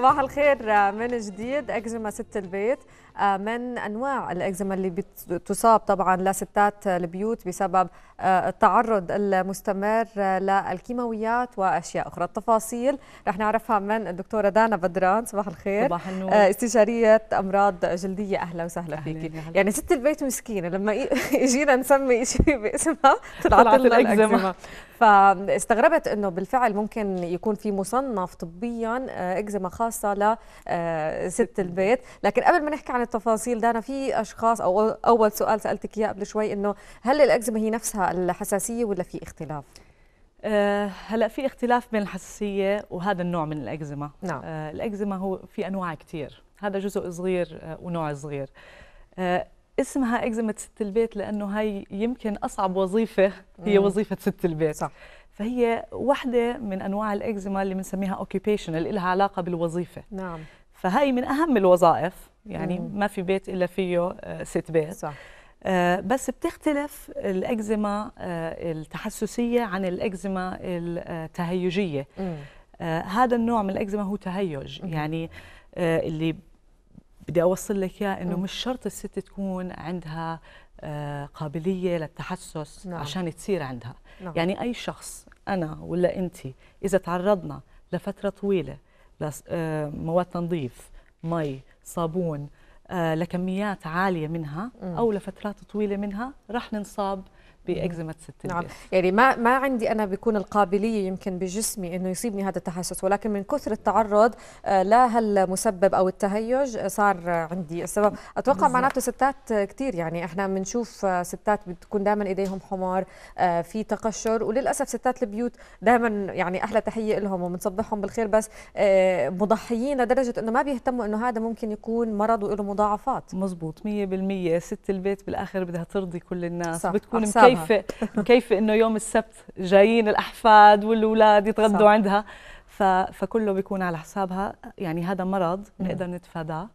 صباح الخير آه، من جديد أجزمة ست البيت آه، من انواع الاكزيما اللي بتصاب طبعا لستات البيوت بسبب آه، التعرض المستمر آه، للكيماويات واشياء اخرى التفاصيل رح نعرفها من الدكتوره دانا بدران صباح الخير صباح النور استشاريه امراض جلديه اهلا وسهلا فيكي يعني ست البيت مسكينه لما اجينا نسمي شيء باسمها طلعت لنا الاكزيما فاستغربت انه بالفعل ممكن يكون في مصنف طبيا اكزيما خاصه لست البيت لكن قبل ما نحكي عن التفاصيل دانا في اشخاص او اول سؤال سالتك اياه قبل شوي انه هل الاكزيما هي نفسها الحساسيه ولا في اختلاف أه هلا في اختلاف بين الحساسيه وهذا النوع من الاكزيما نعم. أه الاكزيما هو في انواع كثير هذا جزء صغير آه، ونوع صغير أه اسمها اكزيما ست البيت لانه هي يمكن اصعب وظيفه هي مم. وظيفه ست البيت صح. فهي واحدة من أنواع الإكزيما اللي بنسميها اللي لها علاقة بالوظيفة نعم فهي من اهم الوظائف يعني مم. ما في بيت الا فيه آه، ست بيت صح. آه، بس بتختلف الأكزيما آه، التحسسية عن الأكزيما التهيجية هذا النوع من الأكزيما هو تهيج مم. يعني اللي بدي أوصل لك إياه إنه مش شرط الست تكون عندها قابلية للتحسس نعم. عشان تصير عندها نعم. يعني أي شخص أنا ولا أنت إذا تعرضنا لفترة طويلة آه، مواد تنظيف مي صابون آه، لكميات عاليه منها او لفترات طويله منها راح ننصاب باكزيما الست نعم يعني ما ما عندي انا بيكون القابليه يمكن بجسمي انه يصيبني هذا التحسس ولكن من كثر التعرض آه، لهالمسبب او التهيج آه، صار عندي السبب اتوقع معناته ستات آه، كثير يعني احنا بنشوف ستات بتكون دائما ايديهم حمار في تقشر وللاسف ستات البيوت دائما يعني احلى تحيه لهم وبنصبحهم بالخير بس مضحيين لدرجه انه ما بيهتموا انه هذا ممكن يكون مرض وله مضاعفات مزبوط 100% ست البيت بالاخر بدها ترضي كل الناس صح. بتكون مكيفه كيف كيف انه يوم السبت جايين الاحفاد والاولاد يتغدوا صح. عندها فكله بيكون على حسابها يعني هذا مرض بنقدر نتفاداه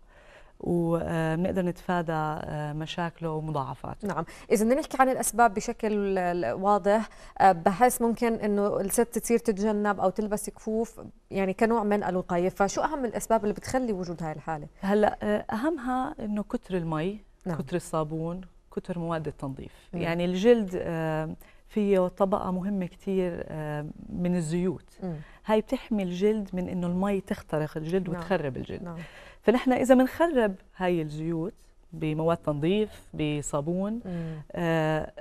وبنقدر نتفادى آه، آه، مشاكله ومضاعفاته نعم اذا بدنا نحكي عن الاسباب بشكل واضح آه، بحس ممكن انه الست تصير تتجنب او تلبس كفوف يعني كنوع من الوقايه فشو اهم الاسباب اللي بتخلي وجود هاي الحاله هلا اهمها انه كتر المي نعم. كتر الصابون كثر مواد التنظيف مم. يعني الجلد آه، فيه طبقة مهمة كثير آه، من الزيوت مم. هاي بتحمي الجلد من انه المي تخترق الجلد نعم. وتخرب الجلد نعم. فنحن اذا بنخرب هاي الزيوت بمواد تنظيف بصابون آه،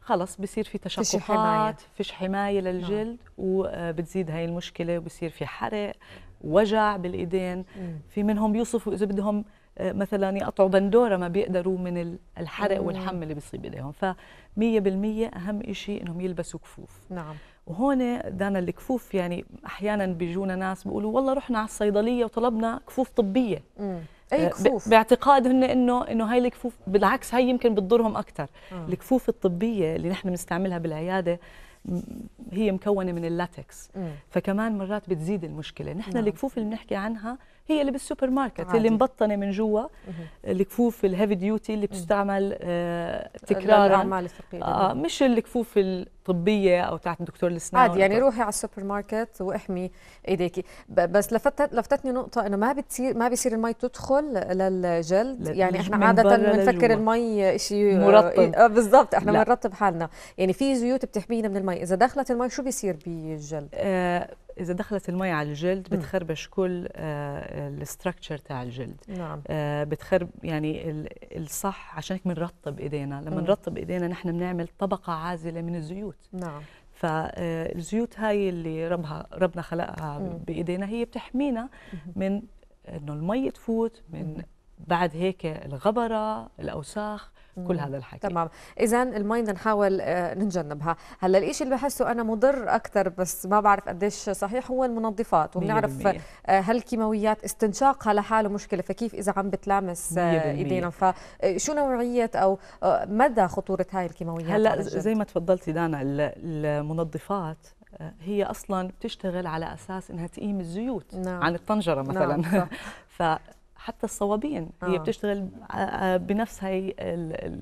خلص بصير في تشققات فيش حماية نعم. للجلد نعم. وبتزيد هاي المشكلة وبصير في حرق وجع بالايدين مم. في منهم بيوصفوا اذا بدهم آه، مثلا يقطعوا بندوره ما بيقدروا من الحرق والحم اللي بيصيب ايديهم ف 100% اهم شيء انهم يلبسوا كفوف نعم وهون دانا الكفوف يعني احيانا بيجونا ناس بيقولوا والله رحنا على الصيدليه وطلبنا كفوف طبيه مم. اي آه، كفوف باعتقادهن انه انه هاي الكفوف بالعكس هاي يمكن بتضرهم اكثر آه. الكفوف الطبيه اللي نحن بنستعملها بالعياده هي مكونه من اللاتكس مم. فكمان مرات بتزيد المشكله نحن مم. نعم. الكفوف اللي بنحكي عنها هي اللي بالسوبر ماركت عادي. اللي مبطنه من جوا الكفوف الهيفي ديوتي اللي بتستعمل آه تكرارا آه مش الكفوف الطبيه او تاعت دكتور الاسنان عادي يعني روحي على السوبر ماركت واحمي ايديك بس لفتت لفتتني نقطه انه ما بتصير ما بيصير المي تدخل للجلد يعني احنا عاده بنفكر المي شيء مرطب آه،, آه بالضبط احنا بنرطب حالنا يعني في زيوت بتحمينا من الماء المي اذا دخلت المي شو بيصير بالجلد آه اذا دخلت المي على الجلد بتخربش كل آه الاستراكشر تاع الجلد نعم آه بتخرب يعني الصح عشان هيك بنرطب ايدينا لما نرطب ايدينا نحن بنعمل طبقه عازله من الزيوت نعم فالزيوت آه، هاي اللي ربها ربنا خلقها بايدينا هي بتحمينا من انه المي تفوت من بعد هيك الغبره الاوساخ كل هذا الحكي تمام اذا المي نحاول آه، نتجنبها هلا الشيء اللي بحسه انا مضر اكثر بس ما بعرف قديش صحيح هو المنظفات وبنعرف آه، هل استنشاقها لحاله مشكله فكيف اذا عم بتلامس آه، ايدينا فشو نوعيه او مدى خطوره هاي الكيماويات هلا زي ما تفضلتي دانا المنظفات هي اصلا بتشتغل على اساس انها تقيم الزيوت نعم. عن الطنجره نعم، مثلا نعم. حتى الصوابين آه. هي بتشتغل آه، بنفس هي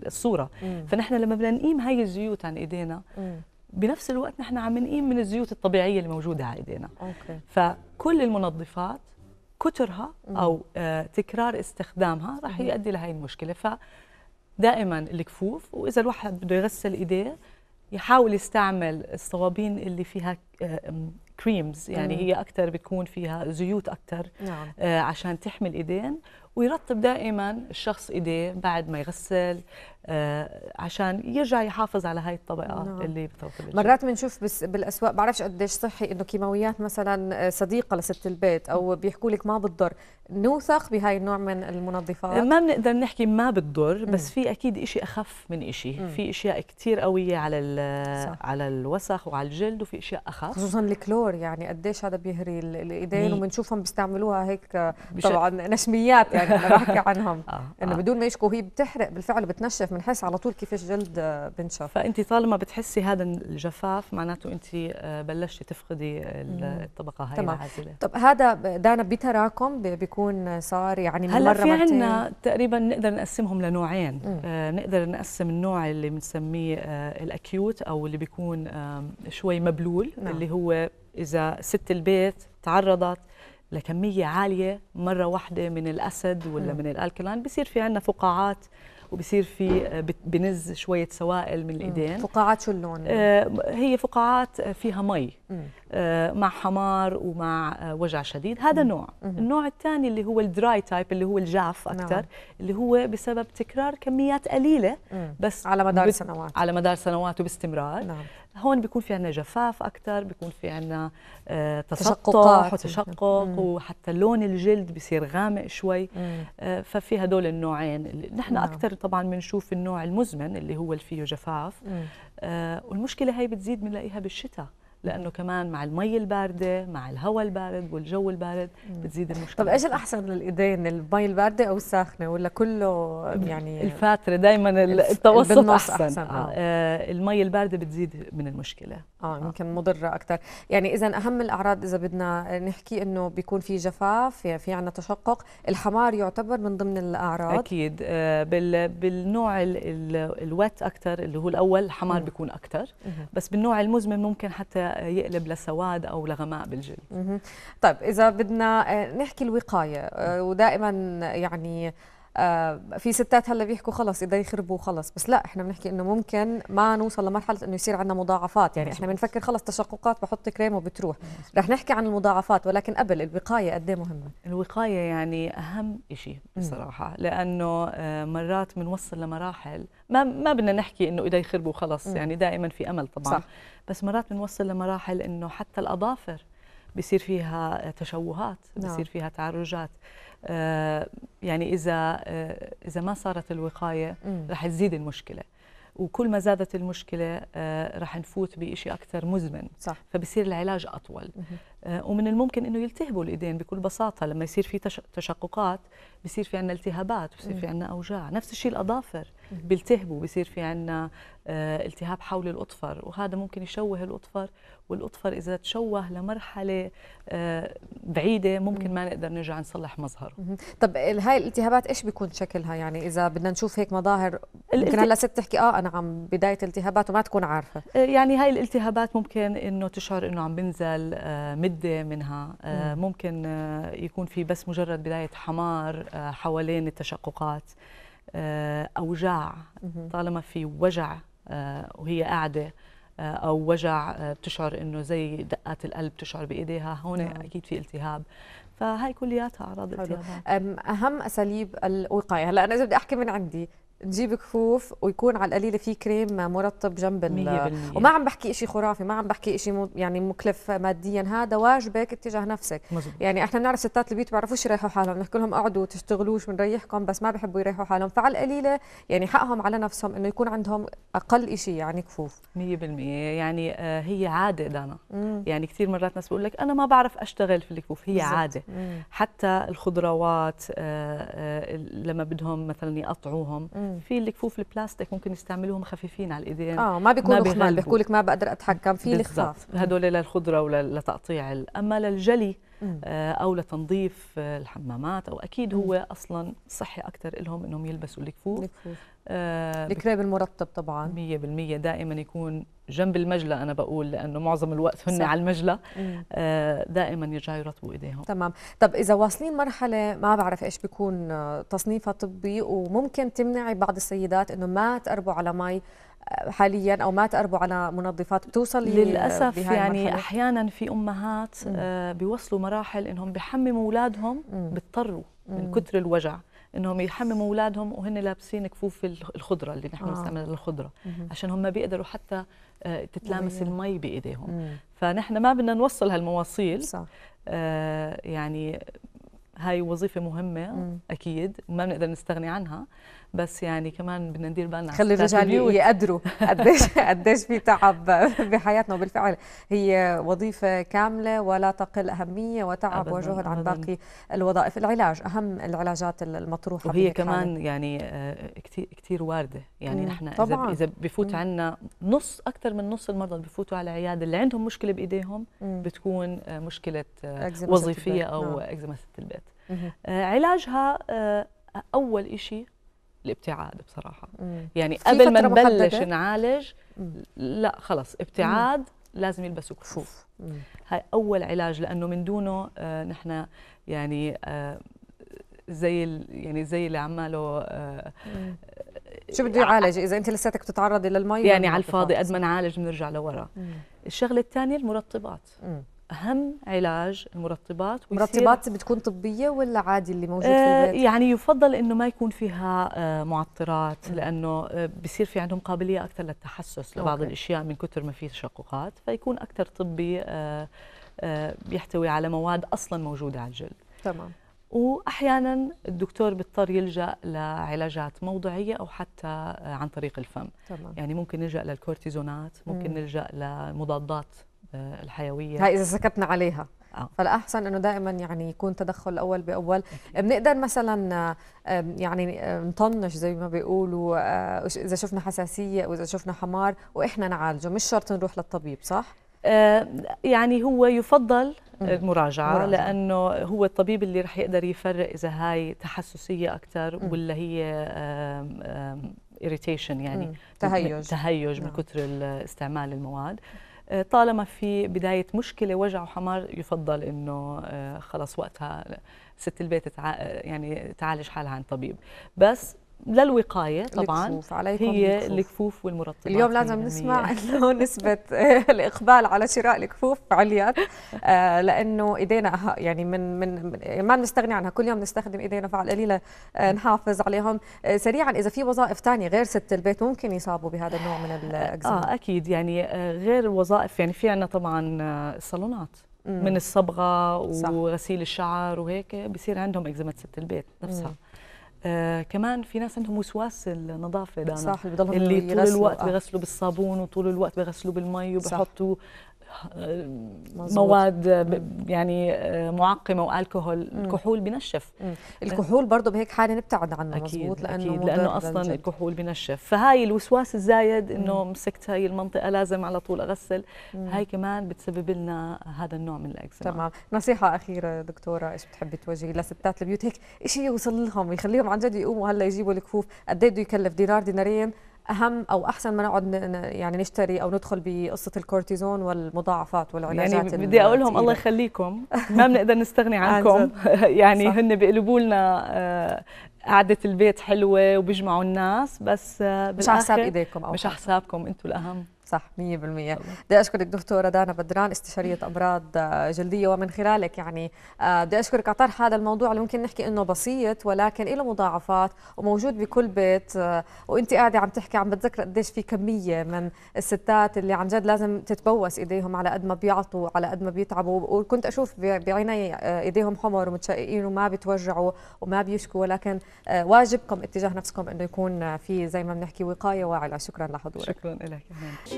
الصوره مم. فنحن لما بدنا نقيم هي الزيوت عن ايدينا مم. بنفس الوقت نحن عم نقيم من الزيوت الطبيعيه اللي موجوده على ايدينا أوكي. فكل المنظفات كترها مم. او آه، تكرار استخدامها راح يؤدي لهي المشكله فدائما الكفوف واذا الواحد بده يغسل ايديه يحاول يستعمل الصوابين اللي فيها آه، كريمز يعني مم. هي اكثر بتكون فيها زيوت اكثر نعم. آه، عشان تحمي الايدين ويرطب دائما الشخص ايديه بعد ما يغسل آه، عشان يرجع يحافظ على هاي الطبقه نعم. اللي بتوكل مرات بنشوف بالاسواق بعرفش قديش صحي انه كيماويات مثلا آه، صديقه لست البيت او بيحكوا لك ما بتضر نوثق بهاي النوع من المنظفات ما بنقدر نحكي ما بتضر بس في اكيد شيء اخف من شيء في اشياء كثير قويه على صح. على الوسخ وعلى الجلد وفي اشياء اخف خصوصا الكلور يعني قديش هذا بيهري الايدين وبنشوفهم بيستعملوها هيك آه، طبعا نشميات يعني انا بحكي عنهم آه. آه. انه بدون ما يشكوا هي بتحرق بالفعل بتنشف بنحس على طول كيفاش جلد آه، بنشف فانت طالما بتحسي هذا الجفاف معناته انت آه، بلشتي تفقدي الطبقه هاي تمام. العازله طب هذا دانا بتراكم بيكون صار يعني من هلا مره في عندنا تقريبا نقدر نقسمهم لنوعين آه نقدر نقسم النوع اللي بنسميه آه الاكيوت او اللي بيكون آه شوي مبلول نعم. اللي هو اذا ست البيت تعرضت لكميه عاليه مره واحده من الاسد ولا م. من الالكلان بصير في عندنا فقاعات وبصير في آه، بنز شويه سوائل من الايدين فقاعات شو اللون آه، هي فقاعات آه، فيها مي مع حمار ومع وجع شديد هذا نوع النوع الثاني اللي هو الدراي تايب اللي هو الجاف نعم. اكثر اللي هو بسبب تكرار كميات قليله بس على مدار سنوات على مدار سنوات وباستمرار نعم. هون بيكون في عنا جفاف اكثر بيكون في عنا آه، تسطح وتشقق وحتى لون الجلد بصير غامق شوي آه، ففي هدول النوعين نحن نعم. اكثر طبعا بنشوف النوع المزمن اللي هو اللي فيه جفاف آه، والمشكله هي بتزيد بنلاقيها بالشتاء لانه كمان مع المي البارده مع الهواء البارد والجو البارد بتزيد المشكله طب ايش الاحسن للايدين المي البارده او الساخنه ولا كله يعني الفاتره دائما التوسط احسن, أحسن. آه،, آه. آه المي البارده بتزيد من المشكله اه, آه. يمكن آه. مضره اكثر يعني اذا اهم الاعراض اذا بدنا نحكي انه بيكون في جفاف في عندنا تشقق الحمار يعتبر من ضمن الاعراض اكيد آه بال بالنوع الوات اكثر اللي هو الاول الحمار بيكون اكثر بس بالنوع المزمن ممكن حتى يقلب لسواد او لغماء بالجلد. طيب اذا بدنا آه، نحكي الوقايه آه، ودائما يعني آه، في ستات هلا بيحكوا خلص اذا يخربوا خلص بس لا احنا بنحكي انه ممكن ما نوصل لمرحله انه يصير عندنا مضاعفات يعني احنا بنفكر خلص تشققات بحط كريم وبتروح رح نحكي عن المضاعفات ولكن قبل الوقايه قد إيه مهمه الوقايه يعني اهم شيء بصراحه لانه آه، مرات بنوصل لمراحل ما ما بدنا نحكي انه اذا يخربوا خلص يعني دائما في امل طبعا صح. بس مرات بنوصل لمراحل انه حتى الاظافر بصير فيها تشوهات نعم. بصير فيها تعرجات آه، يعني اذا آه، اذا ما صارت الوقايه رح تزيد المشكله وكل ما زادت المشكله آه، رح نفوت بشيء اكثر مزمن صح. فبصير العلاج اطول آه، ومن الممكن انه يلتهبوا الايدين بكل بساطه لما يصير في تشققات بصير في عندنا التهابات بصير في عندنا اوجاع نفس الشيء الاظافر بيلتهبوا بصير في عندنا آه، التهاب حول الاظفر وهذا ممكن يشوه الاظفر والاظفر اذا تشوه لمرحله بعيده ممكن ما نقدر نرجع نصلح مظهره طب هاي الالتهابات ايش بيكون شكلها يعني اذا بدنا نشوف هيك مظاهر ممكن هلا ست تحكي اه انا عم بدايه التهابات وما تكون عارفه آه، يعني هاي الالتهابات ممكن انه تشعر انه عم بنزل آه، مده منها آه، ممكن يكون في بس مجرد بدايه حمار حوالين التشققات اوجاع طالما في وجع وهي قاعده او وجع بتشعر انه زي دقات القلب تشعر بايديها هون اكيد في التهاب فهاي كلياتها اعراض التهاب اهم اساليب الوقايه هلا انا اذا بدي احكي من عندي تجيب كفوف ويكون على القليلة في كريم مرطب جنب ال... وما عم بحكي شيء خرافي ما عم بحكي شيء يعني مكلف ماديا هذا واجبك اتجاه نفسك مزبوط. يعني احنا بنعرف ستات البيت بيعرفوش يريحوا حالهم بنحكي لهم اقعدوا تشتغلوش بنريحكم بس ما بحبوا يريحوا حالهم فعلى القليله يعني حقهم على نفسهم انه يكون عندهم اقل شيء يعني كفوف 100% يعني آه، هي عاده دانا مم. يعني كثير مرات ناس بقول لك انا ما بعرف اشتغل في الكفوف هي بالزبط. عاده مم. حتى الخضروات آه، آه، لما بدهم مثلا يقطعوهم مم. في الكفوف البلاستيك ممكن يستعملوهم خفيفين على الايدين اه ما بيكونوا خمال بيحكوا لك ما بقدر اتحكم في الخفاف هدول للخضره ولتقطيع اما للجلي آه، او لتنظيف آه، الحمامات او اكيد هو اصلا صحي اكثر لهم انهم يلبسوا الكفوف آه، الكريب المرطب طبعا 100% دائما يكون جنب المجلى انا بقول لانه معظم الوقت هن صح. على المجلى دائما يرجعوا يرطبوا ايديهم تمام طب اذا واصلين مرحله ما بعرف ايش بيكون تصنيفها طبي وممكن تمنعي بعض السيدات انه ما تقربوا على مي حاليا او ما تقربوا على منظفات بتوصل للاسف يعني المرحلة. احيانا في امهات آه، بيوصلوا مراحل انهم بحمموا اولادهم بيضطروا من كثر الوجع انهم يحمموا اولادهم وهن لابسين كفوف الخضره اللي نحن آه. بنستعملها آه. للخضره عشان هم ما بيقدروا حتى آه، تتلامس المي بايديهم فنحن ما بدنا نوصل هالمواصيل صح. آه يعني هاي وظيفة مهمة مم. أكيد وما بنقدر نستغني عنها بس يعني كمان بدنا ندير بالنا خلي الرجال يقدروا قديش قديش في تعب بحياتنا وبالفعل هي وظيفه كامله ولا تقل اهميه وتعب وجهد عن باقي الوظائف العلاج اهم العلاجات المطروحه وهي كمان حالة. يعني آه، كثير كثير وارده يعني نحن اذا اذا بفوت عنا نص اكثر من نص المرضى اللي بفوتوا على عياده اللي عندهم مشكله بايديهم بتكون آه، مشكله آه، وظيفيه او نعم. اكزيما البيت علاجها أول شيء الابتعاد بصراحه مم. يعني قبل ما نبلش نعالج لا خلص ابتعاد مم. لازم يلبسوا كفوف هاي اول علاج لانه من دونه آه نحن يعني آه زي يعني زي اللي عماله آه شو بده يعالج اذا انت لساتك بتتعرضي للمي يعني على الفاضي قد ما نعالج بنرجع لورا الشغله الثانيه المرطبات مم. اهم علاج المرطبات مرطبات بتكون طبيه ولا عادي اللي موجود في آه، البيت يعني يفضل انه ما يكون فيها آه، معطرات لانه آه، بصير في عندهم قابليه اكثر للتحسس لبعض أوكي. الاشياء من كثر ما في تشققات فيكون اكثر طبي بيحتوي على مواد اصلا موجوده على الجلد تمام واحيانا الدكتور بيضطر يلجا لعلاجات موضعيه او حتى عن طريق الفم تمام. يعني ممكن نلجا للكورتيزونات ممكن مم. نلجا لمضادات آه، الحيويه هاي اذا سكتنا عليها آه. فالاحسن انه دائما يعني يكون تدخل اول باول آه، بنقدر مثلا آه، يعني نطنش زي ما بيقولوا اذا شفنا حساسيه واذا شفنا حمار واحنا نعالجه مش شرط نروح للطبيب صح آه يعني هو يفضل المراجعة مراجعة. لأنه هو الطبيب اللي رح يقدر يفرق إذا هاي تحسسية أكثر ولا هي إيريتيشن يعني تهيج تهيج من نعم. كثر استعمال المواد آه، طالما في بدايه مشكله وجع وحمار يفضل انه آه، خلاص وقتها ست البيت يعني تعالج حالها عن طبيب بس للوقايه طبعا الكفوف. عليكم هي الكفوف, والمرطبات اليوم لازم نسمع انه نسبه الاقبال على شراء الكفوف عليت آه، لانه ايدينا يعني من من ما بنستغني عنها كل يوم نستخدم ايدينا فعلى القليله آه، نحافظ عليهم آه، سريعا اذا في وظائف ثانيه غير ست البيت ممكن يصابوا بهذا النوع من الاكزيما اه اكيد يعني غير وظائف يعني في عندنا طبعا الصالونات من الصبغه وغسيل الشعر وهيك بصير عندهم اكزيما ست البيت نفسها مم. آه كمان في ناس عندهم وسواس النظافه دانا صح اللي, طول الوقت آه. بيغسلوا بالصابون وطول الوقت بيغسلوا بالمي وبحطوا مزبوط. مواد يعني آه، معقمه والكحول الكحول بنشف آه. الكحول برضه بهيك حاله نبتعد عنه أكيد مزبوط لانه أكيد لانه اصلا للجد. الكحول بنشف فهاي الوسواس الزايد انه مسكت هاي المنطقه لازم على طول اغسل مم. هاي كمان بتسبب لنا هذا النوع من الاكزيما تمام نصيحه اخيره دكتوره ايش بتحبي توجهي لستات البيوت هيك شيء يوصل لهم يخليهم عن جد يقوموا هلا يجيبوا الكفوف قد إيه بده يكلف دينار دينارين اهم او احسن ما نقعد يعني نشتري او ندخل بقصه الكورتيزون والمضاعفات والعلاجات يعني بدي اقول لهم الله يخليكم ما بنقدر نستغني عنكم يعني هن بيقلبوا لنا آه، قعدة البيت حلوة وبيجمعوا الناس بس آه، مش على حساب ايديكم او مش على حسابكم انتم الاهم صح 100% بدي اشكرك دكتوره دانا بدران استشاريه امراض آه، جلديه ومن خلالك يعني آه، بدي اشكرك على طرح هذا الموضوع اللي ممكن نحكي انه بسيط ولكن له مضاعفات وموجود بكل بيت آه، وانت قاعده عم تحكي عم بتذكر قديش في كميه من الستات اللي عن جد لازم تتبوس ايديهم على قد ما بيعطوا على قد ما بيتعبوا وكنت اشوف بعيني ايديهم حمر ومتشققين وما بتوجعوا وما بيشكوا ولكن واجبكم اتجاه نفسكم انه يكون في زي ما بنحكي وقايه واعله شكرا لحضورك شكرا لك